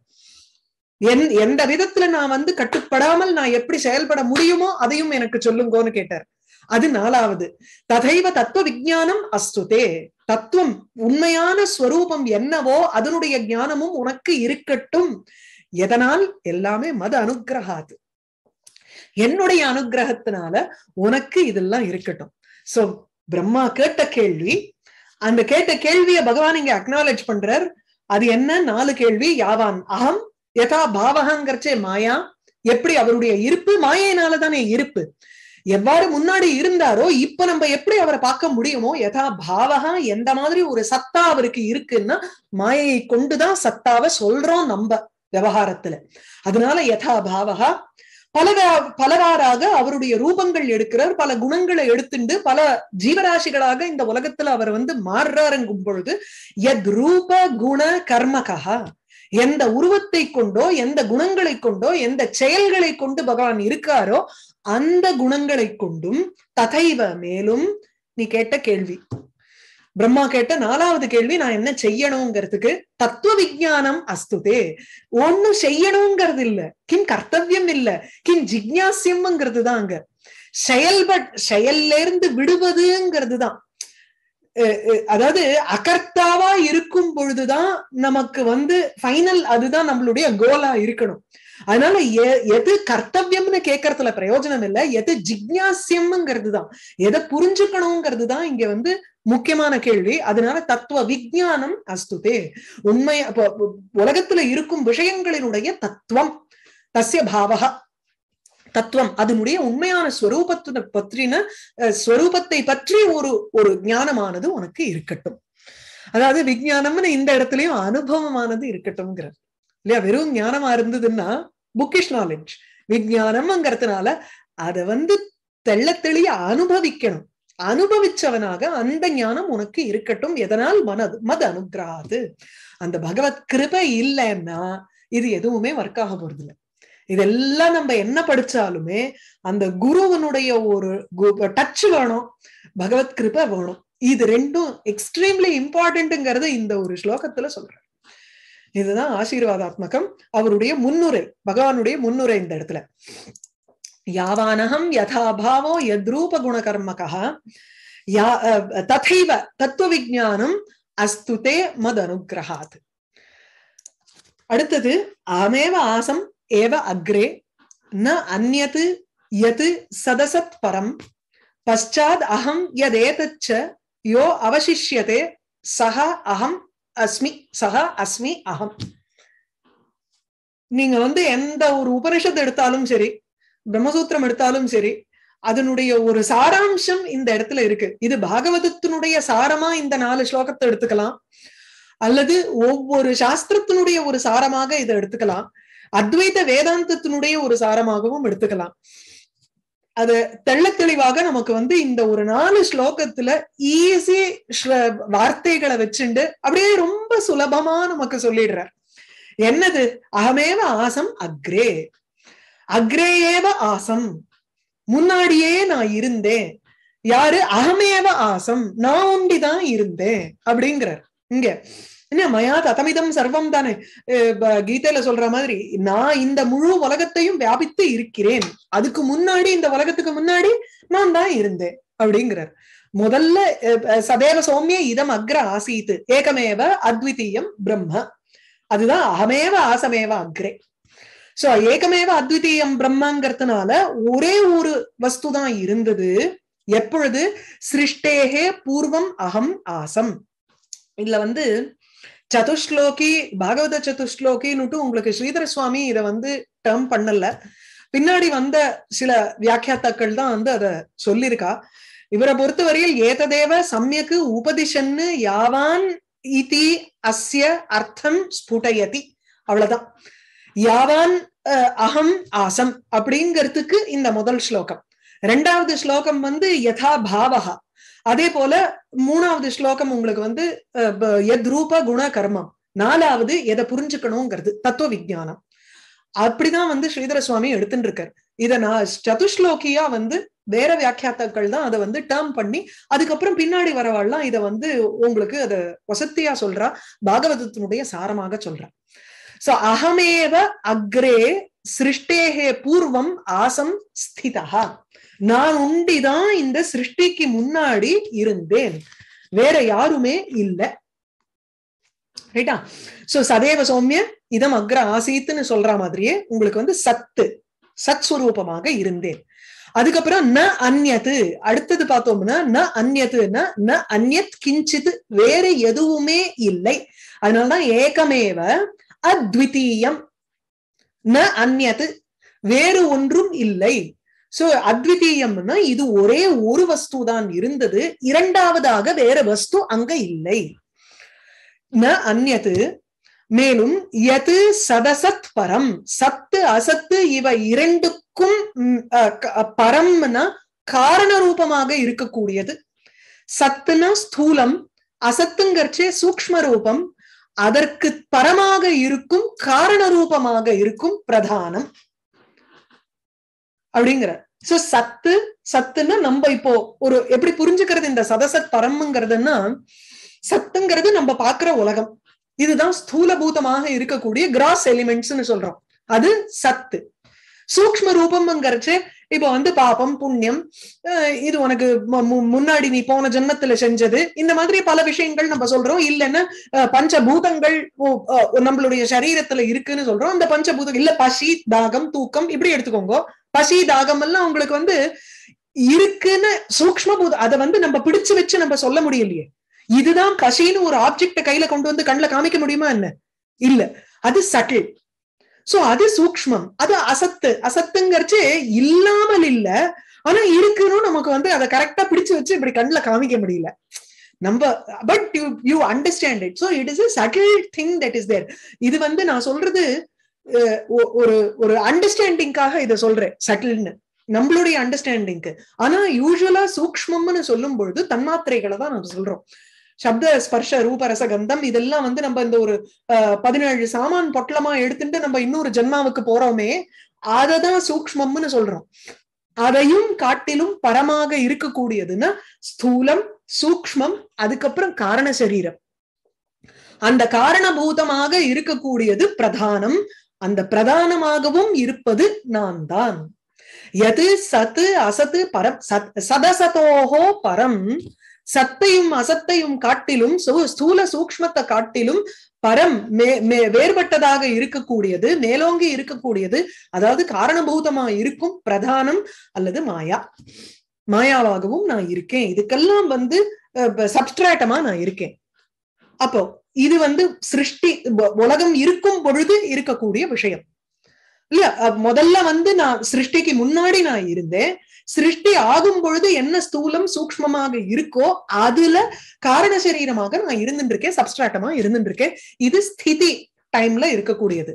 என் எந்த விதத்துல நான் வந்து கட்டுப்படாமல் நான் எப்படி செயல்பட முடியுமோ அதையும் எனக்கு சொல்லுங்கோன்னு கேட்டார் அது நாலாவது ததைவ தத்துவ அஸ்து அஸ்துதே தத்துவம் உண்மையான ஸ்வரூபம் என்னவோ அதனுடைய ஞானமும் உனக்கு இருக்கட்டும் எதனால் எல்லாமே மத அனுகிரகாது என்னுடைய அனுகிரகத்தினால உனக்கு இதெல்லாம் இருக்கட்டும் சோ பிரம்மா கேட்ட கேள்வி அந்த கேட்ட கேள்வியை பகவான் இங்க அக்னாலஜ் பண்றார் அது என்ன நாலு கேள்வி யாவான் அகம் யதா பாவகங்கிறச்சே மாயா எப்படி அவருடைய இருப்பு மாயினால தானே இருப்பு எவ்வாறு முன்னாடி இருந்தாரோ இப்ப நம்ம எப்படி அவரை பார்க்க முடியுமோ யதா பாவகா எந்த மாதிரி ஒரு சத்தா அவருக்கு இருக்குன்னா மாயையை கொண்டுதான் சத்தாவை சொல்றோம் நம்ம விவகாரத்துல அதனால யதா பாவகா பலரா பலராறாக அவருடைய ரூபங்கள் எடுக்கிறார் பல குணங்களை எடுத்துண்டு பல ஜீவராசிகளாக இந்த உலகத்துல அவர் வந்து மாறுறாருங்கும் பொழுது எத் ரூப குண கர்மகா எந்த உருவத்தை கொண்டோ எந்த குணங்களை கொண்டோ எந்த செயல்களை கொண்டு பகவான் இருக்காரோ அந்த குணங்களை கொண்டும் ததைவ மேலும் நீ கேட்ட கேள்வி பிரம்மா கேட்ட நாலாவது கேள்வி நான் என்ன செய்யணுங்கிறதுக்கு தத்துவ விஜானம் அஸ்துதே ஒன்னும் செய்யணுங்கிறது இல்ல கிம் கர்த்தவியம் இல்ல கிம் ஜிக்யாசியம்ங்கிறது தான் அங்க செயல்பட் செயல்ல இருந்து விடுவதுங்கிறது தான் அதாவது அகர்த்தாவா இருக்கும் பொழுதுதான் நமக்கு வந்து ஃபைனல் அதுதான் நம்மளுடைய கோலா இருக்கணும் அதனால எது கர்த்தவியம்னு கேட்கறதுல பிரயோஜனம் இல்ல எது ஜிக்னாசியம்ங்கிறது தான் எதை புரிஞ்சுக்கணுங்கிறது தான் இங்க வந்து முக்கியமான கேள்வி அதனால தத்துவ விஜயானம் அஸ்துதே உண்மை உலகத்துல இருக்கும் விஷயங்களினுடைய தத்துவம் தசிய பாவகா தத்துவம் அதனுடைய உண்மையான ஸ்வரூபத்தை பற்றின ஸ்வரூபத்தை பற்றி ஒரு ஒரு ஞானமானது உனக்கு இருக்கட்டும் அதாவது விஜயானம்னு இந்த இடத்துலயும் அனுபவமானது இருக்கட்டும்ங்கிறது இல்லையா வெறும் ஞானமா இருந்ததுன்னா புக்கிஷ் நாலேஜ் விஜயானம்ங்கிறதுனால அத வந்து தெள்ள தெளிய அனுபவிக்கணும் அனுபவிச்சவனாக அந்த ஞானம் உனக்கு இருக்கட்டும் எதனால் மனது மத அனுகிராது அந்த பகவத் கிருபை இல்லைன்னா இது எதுவுமே ஒர்க் ஆக போறது இல்லை இதெல்லாம் நம்ம என்ன படிச்சாலுமே அந்த குருவனுடைய ஒரு டச் வேணும் பகவத் கிருபை வேணும் இது ரெண்டும் எக்ஸ்ட்ரீம்லி இம்பார்ட்டன்ட்டுங்கிறத இந்த ஒரு ஸ்லோகத்துல சொல்றேன் இதுதான் ஆசீர்வாதாத்மகம் அவருடைய முன்னுரை பகவானுடைய முன்னுரை இந்த இடத்துல யாவானகம் யதாபாவோ யத்ரூப குணகர்மகா யா ததைவ தத்துவ விஜானம் அஸ்துதே மத் அனுகிரகாத் அடுத்தது அமேவ ஆசம் ஏவ அக்ரே ந அந்நது யது சதசத் பரம் பஷாத் அகம் யதேதச்ச யோ அவசிஷ்யதே சஹ அகம் அஸ்மி சஹா அஸ்மி அகம் நீங்க வந்து எந்த ஒரு உபனிஷத்து எடுத்தாலும் சரி பிரம்மசூத்திரம் எடுத்தாலும் சரி அதனுடைய ஒரு சாராம்சம் இந்த இடத்துல இருக்கு இது பாகவதத்தினுடைய சாரமா இந்த நாலு ஸ்லோகத்தை எடுத்துக்கலாம் அல்லது ஒவ்வொரு சாஸ்திரத்தினுடைய ஒரு சாரமாக இதை எடுத்துக்கலாம் அத்வைத வேதாந்தத்தினுடைய ஒரு சாரமாகவும் எடுத்துக்கலாம் அது தெள்ள தெளிவாக நமக்கு வந்து இந்த ஒரு நாலு ஸ்லோகத்துல ஈஸி வார்த்தைகளை வச்சுண்டு அப்படியே ரொம்ப சுலபமா நமக்கு சொல்லிடுறார் என்னது அகமேவ ஆசம் அக்ரே அக்ரேயேவ ஆசம் முன்னாடியே நான் இருந்தேன் யாரு அகமேவ ஆசம் நான் ஒண்டிதான் இருந்தேன் அப்படிங்கிறார் இங்க என்ன மயா ததமிதம் சர்வம் தானே கீதையில சொல்ற மாதிரி நான் இந்த முழு உலகத்தையும் வியாபித்து இருக்கிறேன் அதுக்கு முன்னாடி இந்த உலகத்துக்கு முன்னாடி நான் தான் இருந்தேன் அப்படிங்கிறார் முதல்ல சதேவ சௌமிய இதம் அக்ர ஆசீத்து ஏகமேவ அத்விதீயம் பிரம்ம அதுதான் அகமேவ ஆசமேவ அக்ரே சோ ஏகமேவ அத்விதீயம் பிரம்மங்கிறதுனால ஒரே ஒரு வஸ்துதான் இருந்தது எப்பொழுது சிருஷ்டேகே பூர்வம் அகம் ஆசம் இதுல வந்து சதுஷ்லோகி பாகவத சதுஷ்லோகின்னுட்டு உங்களுக்கு ஸ்ரீதர சுவாமி இதை வந்து டேர்ம் பண்ணல பின்னாடி வந்த சில வியாக்கியாத்தாக்கள் தான் வந்து அதை சொல்லியிருக்கா இவரை பொறுத்தவரையில் ஏததேவ சமயக்கு உபதிஷன்னு யாவான் இதி அஸ்ய அர்த்தம் ஸ்புடயதி அவ்வளவுதான் யாவான் அகம் ஆசம் அப்படிங்கிறதுக்கு இந்த முதல் ஸ்லோகம் ரெண்டாவது ஸ்லோகம் வந்து யதா பாவகா அதே போல மூணாவது ஸ்லோகம் உங்களுக்கு வந்து எத் ரூப குண கர்மம் நாலாவது எதை புரிஞ்சுக்கணுங்கிறது தத்துவ விஜானம் அப்படிதான் வந்து ஸ்ரீதர சுவாமி எடுத்துட்டு இருக்காரு இதை நான் சதுஸ்லோக்கியா வந்து வேற வியாக்கியாத்தாக்கள் தான் அதை வந்து டேர்ம் பண்ணி அதுக்கப்புறம் பின்னாடி வரவாள்லாம் இதை வந்து உங்களுக்கு அதை வசத்தியா சொல்றா பாகவதத்தினுடைய சாரமாக சொல்றா சோ அகமேவ அக்ரே சிருஷ்டேகே பூர்வம் ஆசம் ஸ்திதா நான் உண்டிதான் இந்த சிருஷ்டிக்கு முன்னாடி இருந்தேன் வேற யாருமே இல்லை ரைட்டா சோ சதேவ சௌமிய இதம் அக்ர ஆசீத்துன்னு சொல்ற மாதிரியே உங்களுக்கு வந்து சத்து சத் சுரூபமாக இருந்தேன் அதுக்கப்புறம் ந அந்யத்து அடுத்தது பார்த்தோம்னா ந அந்நத்துன்னா ந அந்நத் கிஞ்சித் வேற எதுவுமே இல்லை அதனாலதான் ஏகமேவ அத்விதீயம் ந அந்நத்து வேறு ஒன்றும் இல்லை சோ அத்விதீயம்னா இது ஒரே ஒரு வஸ்து தான் இருந்தது இரண்டாவதாக வேற வஸ்து அங்க இல்லை அந்நது மேலும் எது சதசத் பரம் சத்து அசத்து இவ இரண்டுக்கும் பரம்னா காரண ரூபமாக இருக்கக்கூடியது சத்துனா ஸ்தூலம் அசத்துங்கற்சே சூக்ம ரூபம் அதற்கு பரமாக இருக்கும் காரண ரூபமாக இருக்கும் பிரதானம் அப்படிங்கிற சோ சத்து சத்துன்னா நம்ம இப்போ ஒரு எப்படி புரிஞ்சுக்கிறது இந்த சதசத் பரம்ங்கிறதுன்னா சத்துங்கிறது நம்ம பாக்குற உலகம் இதுதான் ஸ்தூல பூதமாக இருக்கக்கூடிய கிராஸ் எலிமெண்ட்ஸ்னு சொல்றோம் அது சத்து சூக்ம ரூபம்ங்கிறச்சு இப்போ வந்து பாபம் புண்ணியம் இது உனக்கு முன்னாடி நீ போன ஜென்மத்துல செஞ்சது இந்த மாதிரி பல விஷயங்கள் நம்ம சொல்றோம் இல்லைன்னா பஞ்சபூதங்கள் நம்மளுடைய சரீரத்துல இருக்குன்னு சொல்றோம் அந்த பஞ்சபூதம் இல்ல பசி தாகம் தூக்கம் இப்படி எடுத்துக்கோங்க பசி தாகம் எல்லாம் உங்களுக்கு வந்து இருக்குன்னு சூக்ம பூதம் அதை வந்து நம்ம பிடிச்சு வச்சு நம்ம சொல்ல முடியலையே இதுதான் பசின்னு ஒரு ஆப்ஜெக்ட கையில கொண்டு வந்து கண்ணுல காமிக்க முடியுமா என்ன இல்ல அது சட்டில் சோ அது சூக்மம் அது அசத்து அசத்துங்கிறச்சு இல்லாமல் இல்ல ஆனா இருக்குன்னு நமக்கு வந்து அதை கரெக்டா பிடிச்சு வச்சு இப்படி கண்ணுல காமிக்க முடியல நம்ம but you you understand it so it is subtle thing that is there இது வந்து நான் சொல்றது ஒரு ஒரு அண்டர்ஸ்டாண்டிங்காக இதை சொல்றேன் சட்டில்னு நம்மளுடைய அண்டர்ஸ்டாண்டிங்க்கு ஆனா யூஸ்வலா சூக்மம்னு சொல்லும் பொழுது தன்மாத்திரைகளை தான் நம்ம சொல்றோம் சப்த ஸ்பர்ஷ ரூபரச கந்தம் இதெல்லாம் வந்து நம்ம இந்த ஒரு பதினேழு சாமான் பொட்டலமா எடுத்துட்டு நம்ம இன்னொரு ஜென்மாவுக்கு போறோமே அததான் சூக்மம்னு சொல்றோம் அதையும் காட்டிலும் பரமாக இருக்கக்கூடியதுன்னா ஸ்தூலம் சூக்மம் அதுக்கப்புறம் காரண சரீரம் அந்த காரணபூதமாக இருக்கக்கூடியது பிரதானம் அந்த பிரதானமாகவும் இருப்பது நான் தான் எது சத்து அசத்து பரம் சத் சதசதோகோ பரம் சத்தையும் அசத்தையும் காட்டிலும் ஸ்தூல சூக்மத்தை காட்டிலும் பரம் மே வேறுபட்டதாக இருக்கக்கூடியது மேலோங்கி இருக்கக்கூடியது அதாவது காரணபூதமா இருக்கும் பிரதானம் அல்லது மாயா மாயாவாகவும் நான் இருக்கேன் இதுக்கெல்லாம் வந்து சப்ஸ்ட்ராட்டமா நான் இருக்கேன் அப்போ இது வந்து சிருஷ்டி உலகம் இருக்கும் பொழுது இருக்கக்கூடிய விஷயம் இல்ல முதல்ல வந்து நான் சிருஷ்டிக்கு முன்னாடி நான் இருந்தேன் சிருஷ்டி ஆகும் பொழுது என்ன ஸ்தூலம் சூக்மமாக இருக்கோ அதுல காரண சரீரமாக நான் இருந்துட்டு இருக்கேன் சப்ஸ்ட்ராட்டமா இருந்துட்டு இருக்கேன் இது ஸ்திதி டைம்ல இருக்கக்கூடியது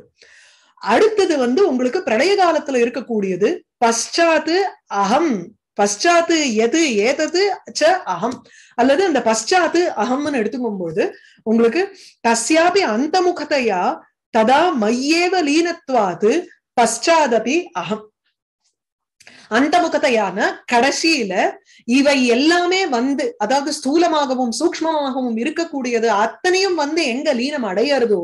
அடுத்தது வந்து உங்களுக்கு பிரளய காலத்துல இருக்கக்கூடியது பஷாத்து அகம் பஷாத்து எது ஏதது ச அகம் அல்லது அந்த பஷாத்து அகம்னு எடுத்துக்கும் போது உங்களுக்கு தஸ்யாபி அந்த முகத்தையா ததா மையேவ லீனத்துவாது பஷாதபி அகம் அண்டமுகத்தையான கடைசியில இவை எல்லாமே வந்து அதாவது ஸ்தூலமாகவும் சூக்மமாகவும் இருக்கக்கூடியது அத்தனையும் வந்து எங்க லீனம் அடையறதோ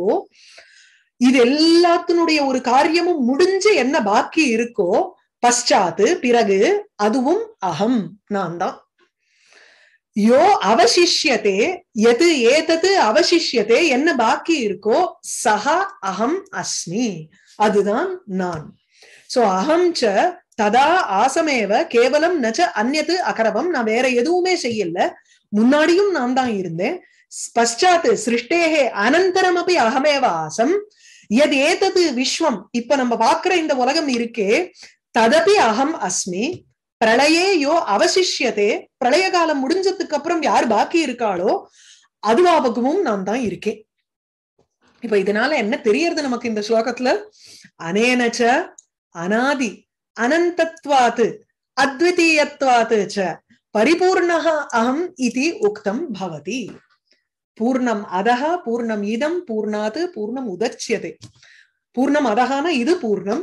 இது எல்லாத்தினுடைய ஒரு காரியமும் முடிஞ்சு என்ன பாக்கி இருக்கோ பஷாத்து பிறகு அதுவும் அகம் நான் தான் யோ அவசிஷ்யதே எது ஏதது அவசிஷ்யதே என்ன பாக்கி இருக்கோ சஹா அகம் அஸ்மி அதுதான் நான் சோ அகம் ச ததா ஆசமேவ கேவலம் நச்ச அந்நத்து அகரவம் நான் வேற எதுவுமே செய்யல முன்னாடியும் நான் தான் இருந்தேன் பஷாத்து சிருஷ்டேகே அனந்தரம் அப்படி அகமேவ ஆசம் எது ஏதது விஸ்வம் இப்ப நம்ம பாக்குற இந்த உலகம் இருக்கே ததபி அகம் அஸ்மி பிரளயே யோ அவசிஷ்யதே பிரளய காலம் முடிஞ்சதுக்கு அப்புறம் யார் பாக்கி இருக்காளோ அதுவாபகமும் நான் தான் இருக்கேன் இப்ப இதனால என்ன தெரியறது நமக்கு இந்த ஸ்லோகத்துல அனேனச்ச அனாதி अनन्तत्वात् अद्वितीयत्वात् च परिपूर्णः अहम् इति उक्तं பூர்ணம் அதக பூர்ணம் இதம் பூர்ணாது பூர்ணம் உதச்சியது பூர்ணம் அதகான இது பூர்ணம்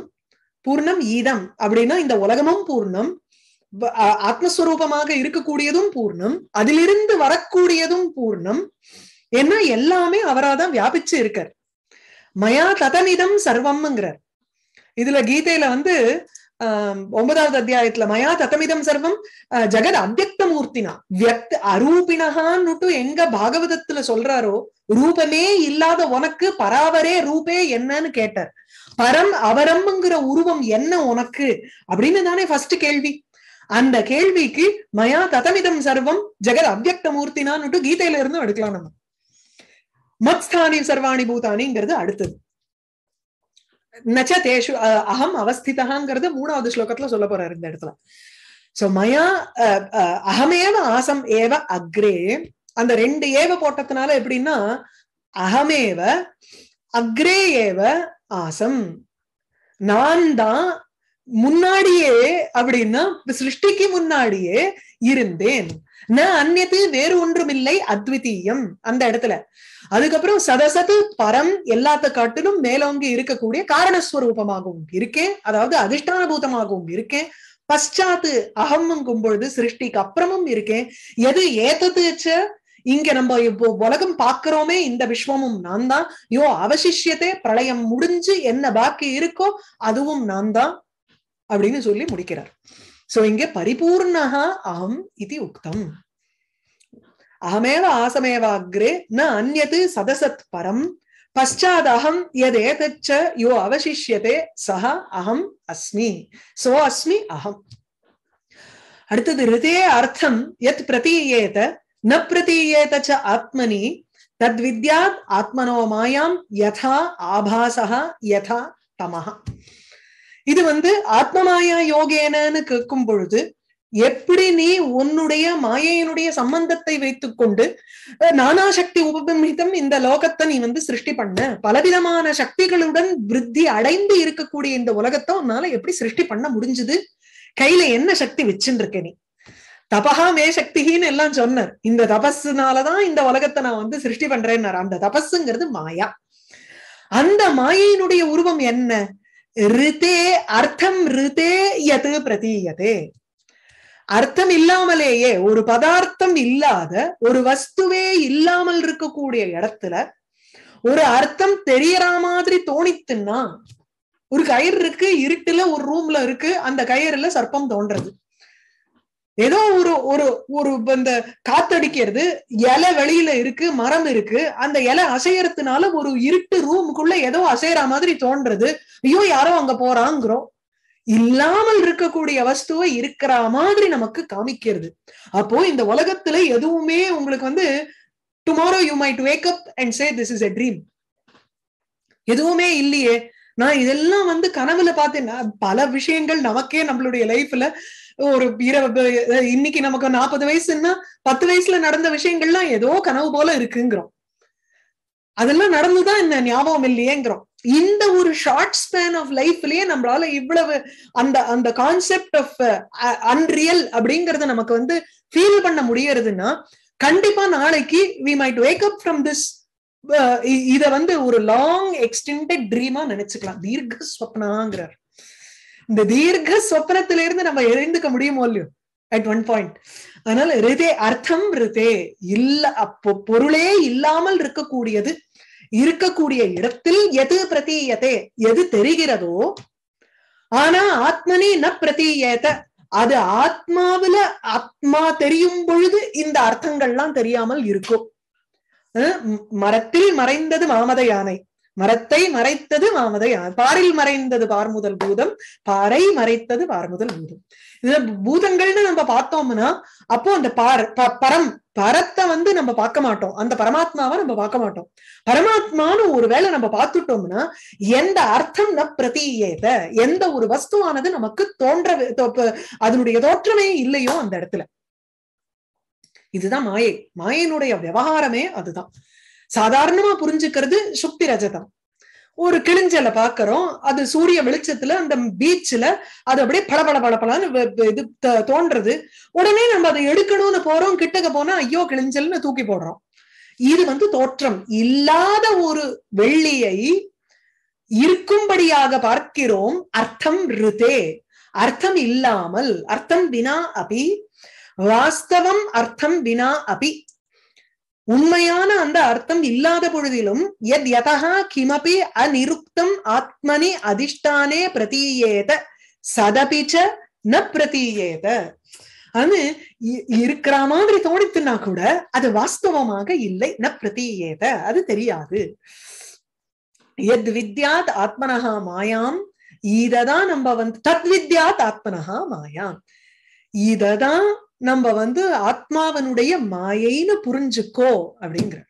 பூர்ணம் ஈதம் அப்படின்னா இந்த உலகமும் பூர்ணம் ஆத்மஸ்வரூபமாக இருக்கக்கூடியதும் பூர்ணம் அதிலிருந்து வரக்கூடியதும் பூர்ணம் ஏன்னா எல்லாமே அவராதான் வியாபிச்சு இருக்கார் மயா ததமிதம் சர்வம்ங்கிறார் இதுல கீதையில வந்து ஒன்பதாவது அத்தியாயத்துல மயா தத்தமிதம் சர்வம் ஜெகத் அவ்வக்த மூர்த்தினா வியக்த அரூபினகான்னுட்டு எங்க பாகவதத்துல சொல்றாரோ ரூபமே இல்லாத உனக்கு பராவரே ரூபே என்னன்னு கேட்டார் பரம் அவரம்ங்கிற உருவம் என்ன உனக்கு அப்படின்னு தானே ஃபர்ஸ்ட் கேள்வி அந்த கேள்விக்கு மயா ததமிதம் சர்வம் ஜெகத் அவ்வக்த மூர்த்தினான்னுட்டு கீதையில இருந்தும் எடுக்கலாம் நம்ம மத்ஸ்தானி சர்வாணி பூதானிங்கிறது அடுத்தது நச்ச தேஷு அகம் அவஸ்திதாங்கிறது மூணாவது ஸ்லோகத்துல சொல்ல போறாரு இந்த இடத்துல சோ மயா அகமேவ ஆசம் ஏவ அக்ரே அந்த ரெண்டு ஏவ போட்டதுனால எப்படின்னா அகமேவ அக்ரே ஏவ ஆசம் நான் தான் முன்னாடியே அப்படின்னா சிருஷ்டிக்கு முன்னாடியே இருந்தேன் ந அந்நது வேறு ஒன்றுமில்லை அத்விதீயம் அந்த இடத்துல அதுக்கப்புறம் சதசத்து பரம் எல்லாத்த காட்டிலும் மேலோங்கி இருக்கக்கூடிய காரணஸ்வரூபமாகவும் இருக்கேன் அதாவது அதிர்ஷ்டான பூதமாகவும் இருக்கேன் பஷாத்து அகம்ங்கும் பொழுது சிருஷ்டிக்கு அப்புறமும் இருக்கேன் எது ஏத்தது இங்க நம்ம இப்போ உலகம் பாக்குறோமே இந்த விஸ்வமும் நான் தான் யோ அவசிஷியத்தை பிரளயம் முடிஞ்சு என்ன பாக்கி இருக்கோ அதுவும் நான் தான் அப்படின்னு சொல்லி முடிக்கிறார் சோ இங்க பரிபூர்ணகா அகம் இது உக்தம் அகமேவ ஆசமேவாக்ரே ந அந்நது சதசத் பரம் பஷாதகம் எதேதச்ச யோ அவசிஷ்யதே சஹ அகம் அஸ்மி சோ அஸ்மி அகம் அடுத்தது ஹிருதே அர்த்தம் எத் பிரதீயேத ந பிரதீயேத ச ஆத்மனி தத் வித்யாத் ஆத்மனோ மாயாம் யதா ஆபாசா யதா தமஹ இது வந்து ஆத்மமாயா யோகேனன்னு கேட்கும் பொழுது எப்படி நீ உன்னுடைய மாயையினுடைய சம்பந்தத்தை வைத்துக் கொண்டு நானா சக்தி உபமிதம் இந்த லோகத்தை நீ வந்து சிருஷ்டி பண்ண பலவிதமான சக்திகளுடன் விருத்தி அடைந்து இருக்கக்கூடிய இந்த உலகத்தை உன்னால எப்படி சிருஷ்டி பண்ண முடிஞ்சது கையில என்ன சக்தி வச்சுருக்க நீ தபஹா மே சக்திகின்னு எல்லாம் சொன்னார் இந்த தபஸ்னாலதான் இந்த உலகத்தை நான் வந்து சிருஷ்டி பண்றேன்னார் அந்த தபஸ்ங்கிறது மாயா அந்த மாயையினுடைய உருவம் என்ன ரிதே அர்த்தம் ரிதே எது பிரதீயதே அர்த்தம் இல்லாமலேயே ஒரு பதார்த்தம் இல்லாத ஒரு வஸ்துவே இல்லாமல் இருக்கக்கூடிய இடத்துல ஒரு அர்த்தம் தெரியற மாதிரி தோணித்துன்னா ஒரு கயிறு இருக்கு இருட்டுல ஒரு ரூம்ல இருக்கு அந்த கயிறுல சர்ப்பம் தோன்றது ஏதோ ஒரு ஒரு ஒரு இந்த காத்தடிக்கிறது இலை வெளியில இருக்கு மரம் இருக்கு அந்த இலை அசையறதுனால ஒரு இருட்டு ரூமுக்குள்ள ஏதோ அசையற மாதிரி தோன்றது ஐயோ யாரோ அங்க போறாங்கிறோம் இல்லாமல் இருக்கக்கூடிய வஸ்துவை இருக்கிற மாதிரி நமக்கு காமிக்கிறது அப்போ இந்த உலகத்துல எதுவுமே உங்களுக்கு வந்து tomorrow you might wake up and say this is a dream எதுவுமே இல்லையே நான் இதெல்லாம் வந்து கனவுல பார்த்தேன்னா பல விஷயங்கள் நமக்கே நம்மளுடைய லைஃப்ல ஒரு இரவு இன்னைக்கு நமக்கு நாற்பது வயசுன்னா பத்து வயசுல நடந்த விஷயங்கள்லாம் ஏதோ கனவு போல இருக்குங்கிறோம் அதெல்லாம் நடந்துதான் என்ன ஞாபகம் இல்லையேங்கிறோம் இந்த ஒரு ஷார்ட் ஸ்பேன் ஆஃப் லைஃப்லயே நம்மளால இவ்வளவு அந்த அந்த கான்செப்ட் ஆஃப் அன்ரியல் அப்படிங்கறத நமக்கு வந்து ஃபீல் பண்ண முடியறதுன்னா கண்டிப்பா நாளைக்கு we might wake up from this இத வந்து ஒரு லாங் எக்ஸ்டெண்டட் ட்ரீமா நினைச்சுக்கலாம் தீர்க்க ஸ்வப்னாங்கிறார் இந்த தீர்க்க சொப்பனத்தில இருந்து நம்ம எழுந்துக்க முடியுமோ இல்லையோ அட் ஒன் பாயிண்ட் அதனால ரிதே அர்த்தம் ரிதே இல்ல அப்போ பொருளே இல்லாமல் இருக்கக்கூடியது இருக்கக்கூடிய இடத்தில் எது பிரதீயத்தை எது தெரிகிறதோ ஆனா ஆத்மனே ந பிரதீயத்தை அது ஆத்மாவில ஆத்மா தெரியும் பொழுது இந்த அர்த்தங்கள்லாம் தெரியாமல் இருக்கும் மரத்தில் மறைந்தது மாமத யானை மரத்தை மறைத்தது மாமதை பாரில் மறைந்தது பார்முதல் பூதம் பாறை மறைத்தது பார்முதல் பூதம் இது பூதங்கள்னு நம்ம பார்த்தோம்னா அப்போ அந்த பார் பரம் பரத்தை வந்து நம்ம பார்க்க மாட்டோம் அந்த பரமாத்மாவை நம்ம பார்க்க மாட்டோம் பரமாத்மான்னு ஒரு வேளை நம்ம பார்த்துட்டோம்னா எந்த அர்த்தம் ந பிரதீயத எந்த ஒரு வஸ்துவானது நமக்கு தோன்ற அதனுடைய தோற்றமே இல்லையோ அந்த இடத்துல இதுதான் மாயை மாயினுடைய விவகாரமே அதுதான் சாதாரணமா புரிஞ்சுக்கிறது சுக்தி ரஜதம் ஒரு கிழிஞ்சலை பாக்குறோம் அது சூரிய வெளிச்சத்துல அந்த பீச்ல அது அப்படியே பளபள பளபளன்னு இது தோன்றது உடனே நம்ம அதை எடுக்கணும்னு போறோம் கிட்டக்க போனா ஐயோ கிழிஞ்சல்னு தூக்கி போடுறோம் இது வந்து தோற்றம் இல்லாத ஒரு வெள்ளியை இருக்கும்படியாக பார்க்கிறோம் அர்த்தம் ருதே அர்த்தம் இல்லாமல் அர்த்தம் வினா அபி வாஸ்தவம் அர்த்தம் வினா அபி உண்மையான அந்த அர்த்தம் இல்லாத பொழுதிலும் எத் யதா கிமபி அநிருக்தம் ஆத்மனி அதிஷ்டானே பிரதீயேத சதபிச்ச ந பிரதீயேத அது இருக்கிற மாதிரி தோணித்துனா கூட அது வாஸ்தவமாக இல்லை ந பிரதீயேத அது தெரியாது எத் வித்யாத் ஆத்மனஹா மாயாம் இததான் நம்ம வந்து தத் வித்யாத் ஆத்மனஹா மாயாம் இததான் நம்ம வந்து ஆத்மாவனுடைய மாயைன்னு புரிஞ்சுக்கோ அப்படிங்கிற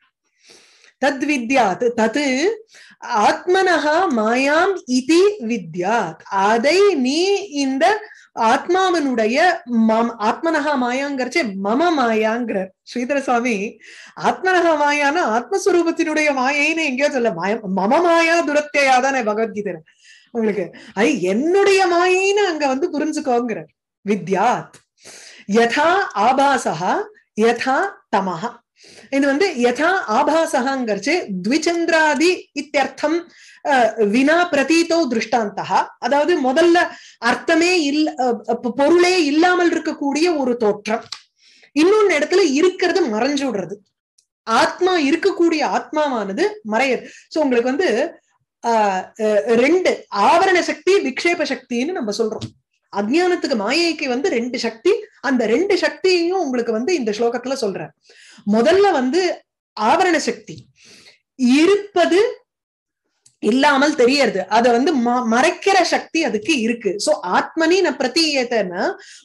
தத் வித்யா தது ஆத்மனகா மாயாம் இதி வித்யா அதை நீ இந்த ஆத்மாவனுடைய மம் ஆத்மனகா மாயாங்கிறச்சே மம மாயாங்கிற ஸ்ரீதர சுவாமி ஆத்மனகா மாயானா ஆத்மஸ்வரூபத்தினுடைய மாயைன்னு எங்கேயோ சொல்ல மாய மம மாயா துரத்தையா தானே பகவத்கீதை உங்களுக்கு அது என்னுடைய மாயைன்னு அங்க வந்து புரிஞ்சுக்கோங்கிற வித்யாத் யதா ஆபாசா யதா தமஹா இது வந்து யதா ஆபாசகாங்கிறச்சு த்விச்சந்திராதி இத்தியர்த்தம் வினா பிரதீதோ திருஷ்டாந்தா அதாவது முதல்ல அர்த்தமே இல்ல பொருளே இல்லாமல் இருக்கக்கூடிய ஒரு தோற்றம் இன்னொன்னு இடத்துல இருக்கிறது மறைஞ்சு விடுறது ஆத்மா இருக்கக்கூடிய ஆத்மாவானது மறையது சோ உங்களுக்கு வந்து ரெண்டு ஆவரண சக்தி விக்ஷேப சக்தின்னு நம்ம சொல்றோம் அஜானத்துக்கு மாயைக்கு வந்து ரெண்டு சக்தி அந்த ரெண்டு சக்தியையும் உங்களுக்கு வந்து இந்த ஸ்லோகத்துல சொல்றேன் முதல்ல வந்து ஆவரண சக்தி இருப்பது இல்லாமல் தெரியறது அதை வந்து மறைக்கிற சக்தி அதுக்கு இருக்கு சோ ஆத்மனி நான் பிரதி ஏத்தன்னா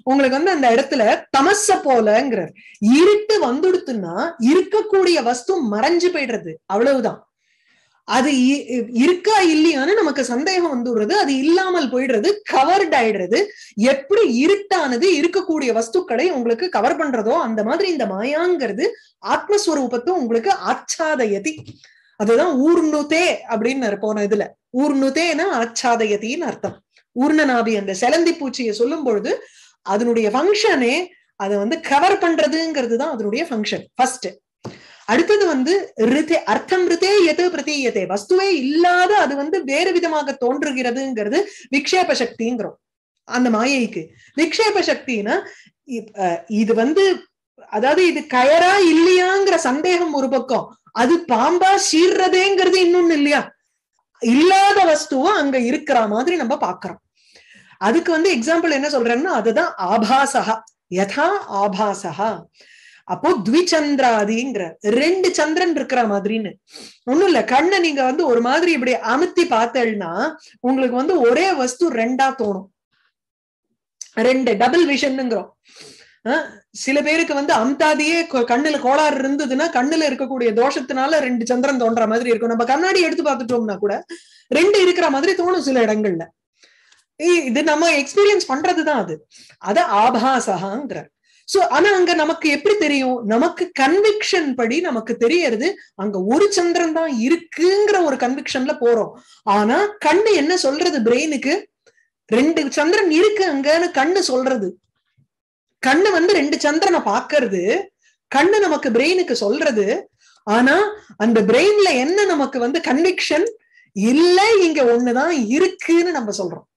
உங்களுக்கு வந்து அந்த இடத்துல தமச போலங்கிறார் இருட்டு வந்துடுத்துன்னா இருக்கக்கூடிய வஸ்து மறைஞ்சு போயிடுறது அவ்வளவுதான் அது இருக்கா இல்லையான்னு நமக்கு சந்தேகம் வந்துடுறது அது இல்லாமல் போயிடுறது கவர்ட் ஆயிடுறது எப்படி இருட்டானது இருக்கக்கூடிய வஸ்துக்களை உங்களுக்கு கவர் பண்றதோ அந்த மாதிரி இந்த மாயாங்கிறது ஆத்மஸ்வரூபத்தை உங்களுக்கு ஆச்சாதயதி அதுதான் ஊர்ணுதே அப்படின்னு போன இதுல ஊர்ணுதேனா ஆச்சாதயத்தின்னு அர்த்தம் ஊர்ணநாபி அந்த செலந்தி பூச்சியை சொல்லும் பொழுது அதனுடைய ஃபங்க்ஷனே அதை வந்து கவர் பண்றதுங்கிறது தான் அதனுடைய ஃபங்க்ஷன் ஃபர்ஸ்ட் அடுத்தது வந்து ரிதே அர்த்தம் ரிதே எது பிரதீயத்தை வஸ்துவே இல்லாத அது வந்து வேறு விதமாக தோன்றுகிறதுங்கிறது விக்ஷேப சக்திங்கிறோம் அந்த மாயைக்கு விக்ஷேப சக்தின்னா இது வந்து அதாவது இது கயரா இல்லையாங்கிற சந்தேகம் ஒரு பக்கம் அது பாம்பா சீர்றதேங்கிறது இன்னொன்னு இல்லையா இல்லாத வஸ்துவா அங்க இருக்கிற மாதிரி நம்ம பாக்குறோம் அதுக்கு வந்து எக்ஸாம்பிள் என்ன சொல்றேன்னா அதுதான் ஆபாசகா யதா ஆபாசகா அப்போ த்விச்சந்திராதிங்கிற ரெண்டு சந்திரன் இருக்கிற மாதிரின்னு ஒண்ணும் இல்ல கண்ணை நீங்க வந்து ஒரு மாதிரி இப்படி அமுத்தி பார்த்தேன்னா உங்களுக்கு வந்து ஒரே வஸ்து ரெண்டா தோணும் ரெண்டு டபுள் விஷன்னுங்கிறோம் சில பேருக்கு வந்து அம்தாதியே கண்ணுல கோளாறு இருந்ததுன்னா கண்ணுல இருக்கக்கூடிய தோஷத்தினால ரெண்டு சந்திரன் தோன்ற மாதிரி இருக்கும் நம்ம கண்ணாடி எடுத்து பார்த்துட்டோம்னா கூட ரெண்டு இருக்கிற மாதிரி தோணும் சில இடங்கள்ல இது நம்ம எக்ஸ்பீரியன்ஸ் பண்றதுதான் அது அத ஆபாசகாங்கிற சோ ஆனா அங்க நமக்கு எப்படி தெரியும் நமக்கு கன்விக்ஷன் படி நமக்கு தெரியறது அங்க ஒரு சந்திரன் தான் இருக்குங்கிற ஒரு கன்விக்ஷன்ல போறோம் ஆனா கண்ணு என்ன சொல்றது பிரெயினுக்கு ரெண்டு சந்திரன் இருக்கு அங்கன்னு கண்ணு சொல்றது கண்ணு வந்து ரெண்டு சந்திரனை பாக்குறது கண்ணு நமக்கு பிரெயினுக்கு சொல்றது ஆனா அந்த பிரெயின்ல என்ன நமக்கு வந்து கன்விக்ஷன் இல்ல இங்க ஒண்ணுதான் இருக்குன்னு நம்ம சொல்றோம்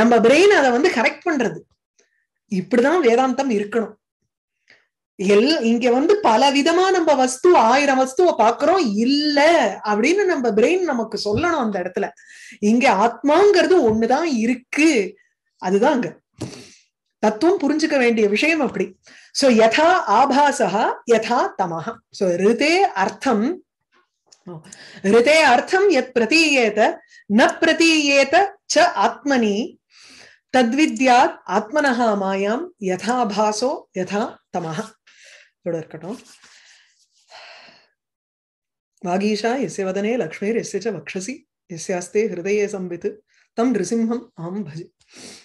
நம்ம பிரெயின் அதை வந்து கரெக்ட் பண்றது இப்படிதான் வேதாந்தம் இருக்கணும் எல் இங்க வந்து பல விதமா நம்ம வஸ்து ஆயிரம் வஸ்துவ பாக்குறோம் இல்ல அப்படின்னு நம்ம பிரெயின் நமக்கு சொல்லணும் அந்த இடத்துல இங்க ஆத்மாங்கிறது ஒண்ணுதான் இருக்கு அதுதான் அங்க தத்துவம் புரிஞ்சுக்க வேண்டிய விஷயம் அப்படி சோ யதா ஆபாசா யதா தமஹ சோ ரிதே அர்த்தம் ரிதே அர்த்தம் எத் பிரதீயேத ந பிரதீயேத ச ஆத்மனி தத்வித்யாத் ஆத்மனஹ மாயாம் யதா பாசோ யதா தமஹ இதோட இருக்கட்டும் வாகீஷா எஸ்ய வதனே லக்ஷ்மீர் எஸ்ய வக்ஷசி எஸ்யாஸ்தே ஹிருதயே சம்பித்து தம் நிருசிம்ஹம் அஹம் பஜே